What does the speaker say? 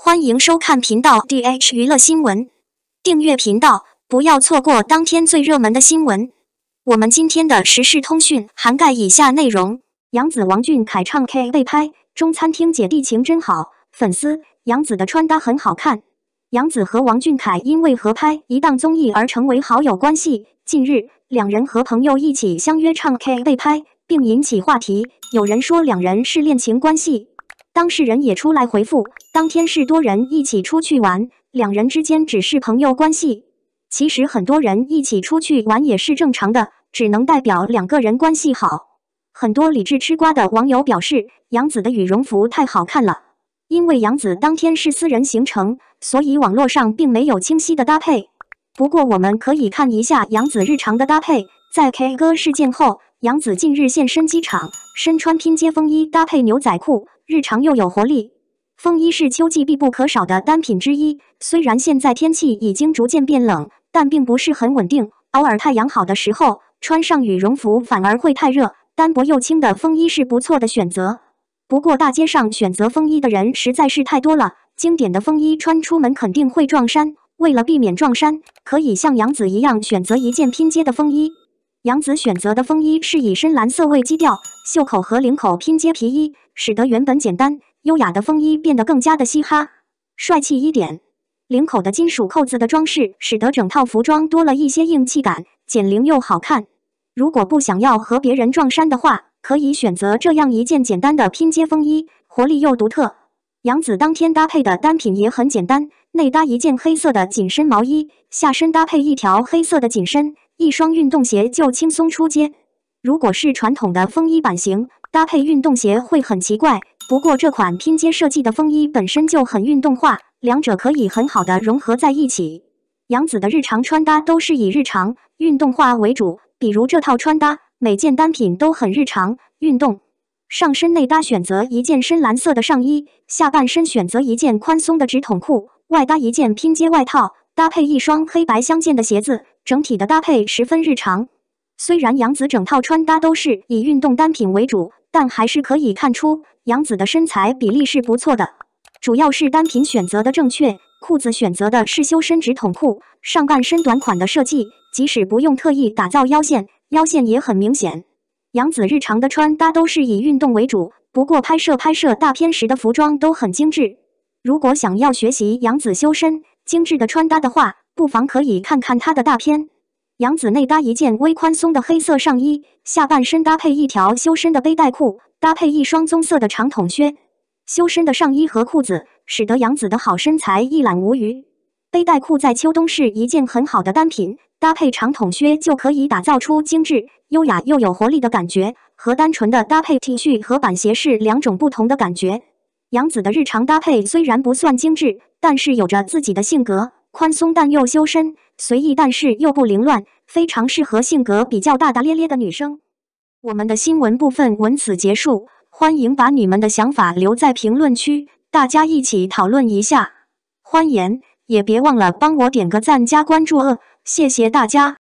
欢迎收看频道 dh 娱乐新闻，订阅频道，不要错过当天最热门的新闻。我们今天的时事通讯涵盖以下内容：杨子王俊凯唱 K 被拍，中餐厅姐弟情真好，粉丝杨子的穿搭很好看。杨子和王俊凯因为合拍一档综艺而成为好友关系。近日，两人和朋友一起相约唱 K 被拍，并引起话题。有人说两人是恋情关系。当事人也出来回复，当天是多人一起出去玩，两人之间只是朋友关系。其实很多人一起出去玩也是正常的，只能代表两个人关系好。很多理智吃瓜的网友表示，杨子的羽绒服太好看了。因为杨子当天是私人行程，所以网络上并没有清晰的搭配。不过我们可以看一下杨子日常的搭配。在 K 歌事件后，杨子近日现身机场，身穿拼接风衣搭配牛仔裤。日常又有活力，风衣是秋季必不可少的单品之一。虽然现在天气已经逐渐变冷，但并不是很稳定，偶尔太阳好的时候，穿上羽绒服反而会太热。单薄又轻的风衣是不错的选择。不过大街上选择风衣的人实在是太多了，经典的风衣穿出门肯定会撞衫。为了避免撞衫，可以像杨子一样选择一件拼接的风衣。杨子选择的风衣是以深蓝色为基调，袖口和领口拼接皮衣，使得原本简单优雅的风衣变得更加的嘻哈、帅气一点。领口的金属扣子的装饰，使得整套服装多了一些硬气感，减龄又好看。如果不想要和别人撞衫的话，可以选择这样一件简单的拼接风衣，活力又独特。杨子当天搭配的单品也很简单，内搭一件黑色的紧身毛衣，下身搭配一条黑色的紧身。一双运动鞋就轻松出街。如果是传统的风衣版型，搭配运动鞋会很奇怪。不过这款拼接设计的风衣本身就很运动化，两者可以很好的融合在一起。杨子的日常穿搭都是以日常、运动化为主，比如这套穿搭，每件单品都很日常、运动。上身内搭选择一件深蓝色的上衣，下半身选择一件宽松的直筒裤，外搭一件拼接外套。搭配一双黑白相间的鞋子，整体的搭配十分日常。虽然杨子整套穿搭都是以运动单品为主，但还是可以看出杨子的身材比例是不错的。主要是单品选择的正确，裤子选择的是修身直筒裤，上半身短款的设计，即使不用特意打造腰线，腰线也很明显。杨子日常的穿搭都是以运动为主，不过拍摄拍摄大片时的服装都很精致。如果想要学习杨子修身，精致的穿搭的话，不妨可以看看她的大片。杨紫内搭一件微宽松的黑色上衣，下半身搭配一条修身的背带裤，搭配一双棕色的长筒靴。修身的上衣和裤子，使得杨紫的好身材一览无余。背带裤在秋冬是一件很好的单品，搭配长筒靴就可以打造出精致、优雅又有活力的感觉，和单纯的搭配 T 恤和板鞋是两种不同的感觉。杨子的日常搭配虽然不算精致，但是有着自己的性格，宽松但又修身，随意但是又不凌乱，非常适合性格比较大大咧咧的女生。我们的新闻部分文此结束，欢迎把你们的想法留在评论区，大家一起讨论一下。欢迎，也别忘了帮我点个赞、加关注哦，谢谢大家。